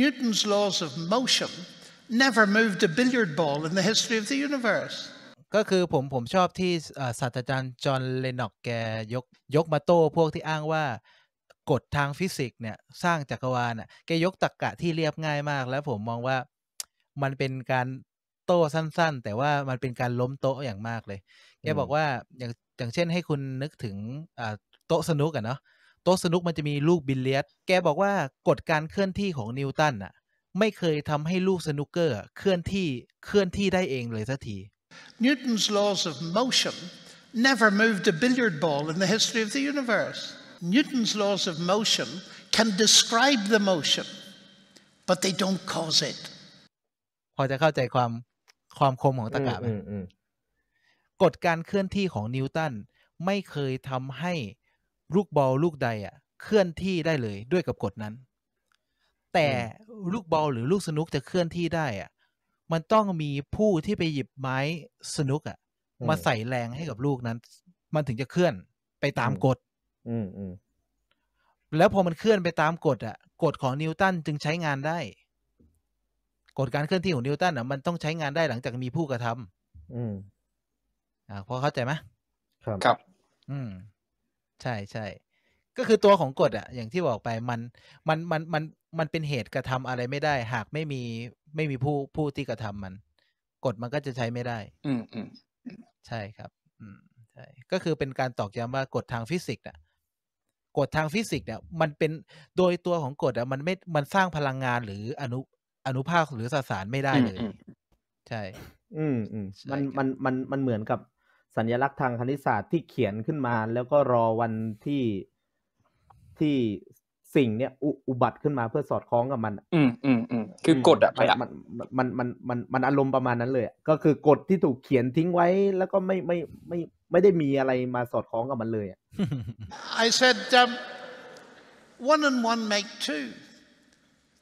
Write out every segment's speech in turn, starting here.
Newton's laws of motion never moved a billiard ball in the history of the universe ก็คือผมผมชอบที่ศาสตราจารย์จอห์นเลนนอกแกยกยกมาโต้ พวกที่อ้างว่า กฎทางฟิสิกส์เนี่ยสร้างจักรวาลอ่ะแกยกตรกกะที่เรียบง่ายมาก แล้วผมมองว่ามันเป็นการโต้สั้น ๆ แต่ว่ามันเป็นการล้มโต๊ะอย่างมากเลยแกบอกว่าอย่างอย่างเช่นให้คุณนึกถึงโต๊ะสนุกอะเนาะโต๊ะสนุกมันจะมีลูกบิลเลียด แกบอกว่ากฎการเคลื่อนที่ของนิวตันอะไม่เคยทำให้ลูกสนุกเกอร์เคลื่อนที่เคลื่อนที่ได้เองเลยสักที Newton's laws of motion never moved a billiard ball in the history of the universe. Newton's laws of motion can describe the motion, but they don't cause it. พอจะเข้าใจความความคมของตะกะไหมกฎการเคลื่อนที่ของนิวตันไม่เคยทำให้ลูกบอลลูกใด อ่ะ เคลื่อนที่ได้เลยด้วยกับกฎนั้น แต่ลูกบอลหรือลูกสนุกจะเคลื่อนที่ได้ อ่ะ มันต้องมีผู้ที่ไปหยิบไม้สนุก อ่ะ มาใส่แรงให้กับลูกนั้น มันถึงจะเคลื่อนไปตามกฎอืมอืมแล้วพอมันเคลื่อนไปตามกฎอ่ะกฎของนิวตันจึงใช้งานได้ กฎการเคลื่อนที่ของนิวตันอ่ะ มันต้องใช้งานได้หลังจากมีผู้กระทำอืมอ่าพอเข้าใจไหมครับครับ อืมใช่ใช่ก็คือตัวของกฎอะอย่างที่บอกไปมันมันมันมันมันเป็นเหตุกระทำอะไรไม่ได้ หากไม่มีไม่มีผู้ผู้ที่กระทำมัน กฎมันก็จะใช้ไม่ได้ อืมอืมใช่ครับ อืมใช่ ก็คือเป็นการตอกย้ำว่ากฎทางฟิสิกส์อะกฎทางฟิสิกส์เนี่ยมันเป็นโดยตัวของกฎอะมันไม่มันสร้างพลังงานหรืออนุอนุภาคหรือสสารไม่ได้เลยใช่ อืมอืมมันมันมันมันเหมือนกับสัญลักษณ์ทางคณิตศาสตร์ที่เขียนขึ้นมา แล้วก็รอวันที่ที่สิ่งเนี้ย อุบัติขึ้นมาเพื่อสอดคล้องกับมันอืมอืมอืมคือกฎอะมันมันมันมันมันอารมณ์ประมาณนั้นเลยก็คือกฎที่ถูกเขียนทิ้งไว้ แล้วก็ไม่ไม่ไม่ไม่ได้มีอะไรมาสอดคล้องกับมันเลยอ I said um, one and one make two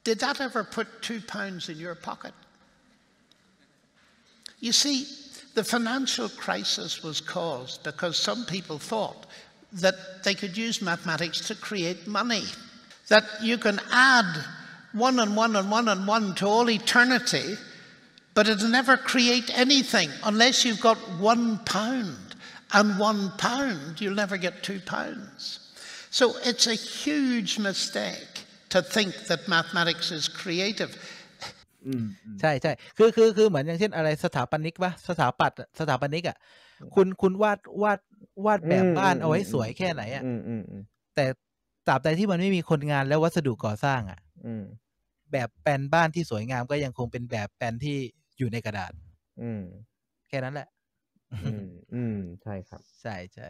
did that ever put two pounds in your pocket you see The financial crisis was caused because some people thought that they could use mathematics to create money, that you can add one and one and one and one to all eternity, but it'll never create anything unless you've got one pound. And one pound, you'll never get two pounds. So it's a huge mistake to think that mathematics is creative. ใช่ใช่คือคือ คือเหมือนอย่างเช่น อะไรสถาปนิกปะสถาปัตสถาปนิกอ่ะคุณคุณวาดวาดวาดแบบบ้านเอาไว้สวยแค่ไหนอ่ะแต่ตราบใดที่มันไม่มีคนงานและวัสดุก่อสร้างอ่ะแบบแปลนบ้านที่สวยงามก็ยังคงเป็นแบบแปลนที่อยู่ในกระดาษแค่นั้นแหละอืมใช่ครับ ใช่ใช่